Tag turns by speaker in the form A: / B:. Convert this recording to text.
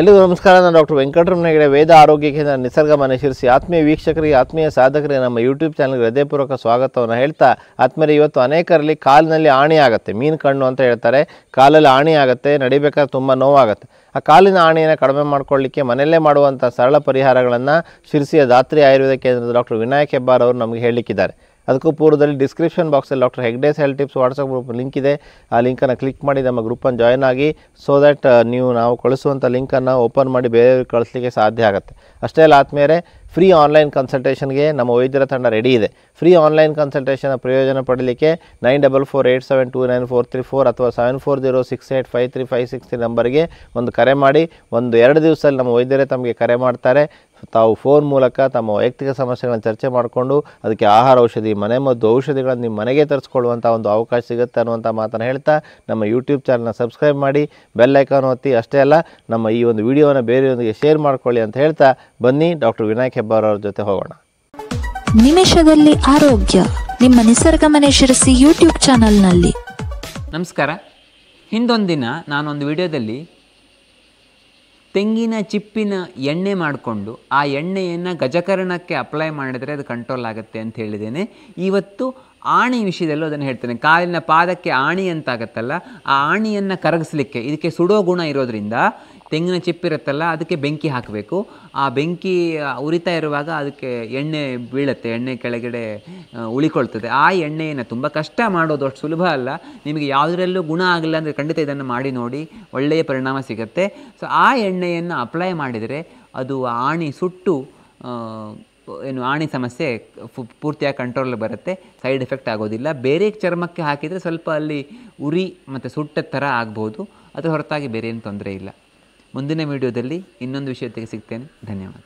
A: ಎಲ್ಲರಿಗೂ ನಮಸ್ಕಾರ ನಾನು ಡಾಕ್ಟರ್ ವೆಂಕಟರಮಣ ಹೆಗಡೆ ವೇದ ಆರೋಗ್ಯ ಕೇಂದ್ರ ನಿಸರ್ಗ ಮನೆ ಶಿರಿಸಿ ಆತ್ಮೀಯ ವೀಕ್ಷಕರಿಗೆ ಆತ್ಮೀಯ ಸಾಧಕರಿಗೆ ನಮ್ಮ ಯೂಟ್ಯೂಬ್ ಚಾನಲ್ಗೆ ಹೃದಯಪೂರ್ವಕ ಸ್ವಾಗತವನ್ನು ಹೇಳ್ತಾ ಆತ್ಮೇಲೆ ಇವತ್ತು ಅನೇಕರಲ್ಲಿ ಕಾಲಿನಲ್ಲಿ ಆಣಿ ಆಗುತ್ತೆ ಮೀನು ಕಣ್ಣು ಅಂತ ಹೇಳ್ತಾರೆ ಕಾಲಲ್ಲಿ ಆಣಿ ಆಗುತ್ತೆ ನಡಿಬೇಕಾದ್ರೆ ತುಂಬ ನೋವಾಗುತ್ತೆ ಆ ಕಾಲಿನ ಆಣಿಯನ್ನು ಕಡಿಮೆ ಮಾಡಿಕೊಳ್ಳಿಕ್ಕೆ ಮನೆಯಲ್ಲೇ ಮಾಡುವಂಥ ಸರಳ ಪರಿಹಾರಗಳನ್ನು ಶಿರಿಸಿಯ ದಾತ್ರಿ ಆಯುರ್ವೇದ ಕೇಂದ್ರದ ಡಾಕ್ಟರ್ ವಿನಾಯಕ್ ಹೆಬ್ಬಾರ್ ಅವರು ನಮಗೆ ಹೇಳಿಕ್ಕಿದ್ದಾರೆ ಅದಕ್ಕೂ ಪೂರ್ವದಲ್ಲಿ ಡಿಸ್ಕ್ರಿಪ್ಷನ್ ಬಾಕ್ಸಲ್ಲಿ doctor Hegde's health tips WhatsApp group link ಇದೆ ಆ ಲಿಂಕನ್ನು ಕ್ಲಿಕ್ ಮಾಡಿ ನಮ್ಮ ಗ್ರೂಪನ್ನು ಜಾಯ್ನ್ ಆಗಿ ಸೊ ದ್ಯಾಟ್ ನೀವು ನಾವು ಕಳಿಸುವಂಥ ಲಿಂಕನ್ನು ಓಪನ್ ಮಾಡಿ ಬೇರೆಯವ್ರಿಗೆ ಕಳಿಸ್ಲಿಕ್ಕೆ ಸಾಧ್ಯ ಆಗುತ್ತೆ ಅಷ್ಟೇ ಅಲ್ಲ ಆದಮೇಲೆ ಫ್ರೀ ಆನ್ಲೈನ್ ಕನ್ಸಲ್ಟೇಷನ್ಗೆ ನಮ್ಮ ವೈದ್ಯರ ತಂಡ ರೆಡಿ ಇದೆ ಫ್ರೀ ಆನ್ಲೈನ್ ಕನ್ಸಲ್ಟೇಷನ್ ಪ್ರಯೋಜನ ಪಡಲಿಕ್ಕೆ nine double four eight seven two nine four three four ಅಥವಾ seven four zero six eight five three five six three ನಂಬರ್ಗೆ ಒಂದು ಕರೆ ಮಾಡಿ ಒಂದು ಎರಡು ದಿವಸದಲ್ಲಿ ನಮ್ಮ ವೈದ್ಯರೇ ತಮಗೆ ಕರೆ ಮಾಡ್ತಾರೆ ತಾವು ಫೋನ್ ಮೂಲಕ ತಮ್ಮ ವೈಯಕ್ತಿಕ ಸಮಸ್ಯೆಗಳನ್ನು ಚರ್ಚೆ ಮಾಡಿಕೊಂಡು ಅದಕ್ಕೆ ಆಹಾರ ಔಷಧಿ ಮನೆ ಮದ್ದು ಔಷಧಿಗಳನ್ನು ನಿಮ್ಮ ಮನೆಗೆ ತರಿಸ್ಕೊಳ್ಳುವಂಥ ಒಂದು ಅವಕಾಶ ಸಿಗುತ್ತೆ ಅನ್ನುವಂಥ ಮಾತನ್ನು ಹೇಳ್ತಾ ನಮ್ಮ ಯೂಟ್ಯೂಬ್ ಚಾನಲ್ನ ಸಬ್ಸ್ಕ್ರೈಬ್ ಮಾಡಿ ಬೆಲ್ ಐಕಾನ್ ಒತ್ತಿ ಅಷ್ಟೇ ಅಲ್ಲ ನಮ್ಮ ಈ ಒಂದು ವಿಡಿಯೋನ ಬೇರೆಯವರಿಗೆ ಶೇರ್ ಮಾಡ್ಕೊಳ್ಳಿ ಅಂತ ಹೇಳ್ತಾ ಬನ್ನಿ ಡಾಕ್ಟರ್ ವಿನಾಯಕ್ ಹೆಬ್ಬಾರ್ ಅವರ ಜೊತೆ ಹೋಗೋಣ
B: ನಿಮಿಷದಲ್ಲಿ ಆರೋಗ್ಯ ನಿಮ್ಮ ನಿಸರ್ಗ ಮನೆ ಶಿರಸಿ ಯೂಟ್ಯೂಬ್ ಚಾನಲ್ನಲ್ಲಿ ನಮಸ್ಕಾರ ಹಿಂದೊಂದಿನ ನಾನೊಂದು ವಿಡಿಯೋದಲ್ಲಿ ತೆಂಗಿನ ಚಿಪ್ಪಿನ ಎಣ್ಣೆ ಮಾಡಿಕೊಂಡು ಆ ಎಣ್ಣೆಯನ್ನು ಗಜಕರಣಕ್ಕೆ ಅಪ್ಲೈ ಮಾಡಿದರೆ ಅದು ಕಂಟ್ರೋಲ್ ಆಗುತ್ತೆ ಅಂತ ಹೇಳಿದ್ದೇನೆ ಇವತ್ತು ಆಣಿ ವಿಷಯದಲ್ಲೂ ಅದನ್ನು ಹೇಳ್ತೇನೆ ಕಾಲಿನ ಪಾದಕ್ಕೆ ಆಣಿ ಅಂತಾಗತ್ತಲ್ಲ ಆ ಆಣಿಯನ್ನು ಕರಗಿಸ್ಲಿಕ್ಕೆ ಇದಕ್ಕೆ ಸುಡೋ ಗುಣ ಇರೋದ್ರಿಂದ ತೆಂಗಿನ ಚಿಪ್ಪಿರುತ್ತಲ್ಲ ಅದಕ್ಕೆ ಬೆಂಕಿ ಹಾಕಬೇಕು ಆ ಬೆಂಕಿ ಉರಿತಾ ಇರುವಾಗ ಅದಕ್ಕೆ ಎಣ್ಣೆ ಬೀಳುತ್ತೆ ಎಣ್ಣೆ ಕೆಳಗಡೆ ಉಳಿಕೊಳ್ತದೆ ಆ ಎಣ್ಣೆಯನ್ನು ತುಂಬ ಕಷ್ಟ ಮಾಡೋದು ಅಷ್ಟು ಸುಲಭ ಅಲ್ಲ ನಿಮಗೆ ಯಾವುದರಲ್ಲೂ ಗುಣ ಆಗಲ್ಲ ಅಂದರೆ ಖಂಡಿತ ಇದನ್ನು ಮಾಡಿ ನೋಡಿ ಒಳ್ಳೆಯ ಪರಿಣಾಮ ಸಿಗುತ್ತೆ ಸೊ ಆ ಎಣ್ಣೆಯನ್ನು ಅಪ್ಲೈ ಮಾಡಿದರೆ ಅದು ಆಣಿ ಸುಟ್ಟು ಏನು ಆಣಿ ಸಮಸ್ಯೆ ಪೂರ್ತಿಯಾಗಿ ಕಂಟ್ರೋಲ್ ಬರುತ್ತೆ ಸೈಡ್ ಎಫೆಕ್ಟ್ ಆಗೋದಿಲ್ಲ ಬೇರೆ ಚರ್ಮಕ್ಕೆ ಹಾಕಿದರೆ ಸ್ವಲ್ಪ ಅಲ್ಲಿ ಉರಿ ಮತ್ತು ಸುಟ್ಟ ಥರ ಆಗ್ಬೋದು ಅದು ಹೊರತಾಗಿ ಬೇರೆ ಏನು ತೊಂದರೆ ಇಲ್ಲ ಮುಂದಿನ ವೀಡಿಯೋದಲ್ಲಿ ಇನ್ನೊಂದು ವಿಷಯತೆಗೆ ಸಿಗ್ತೇನೆ ಧನ್ಯವಾದ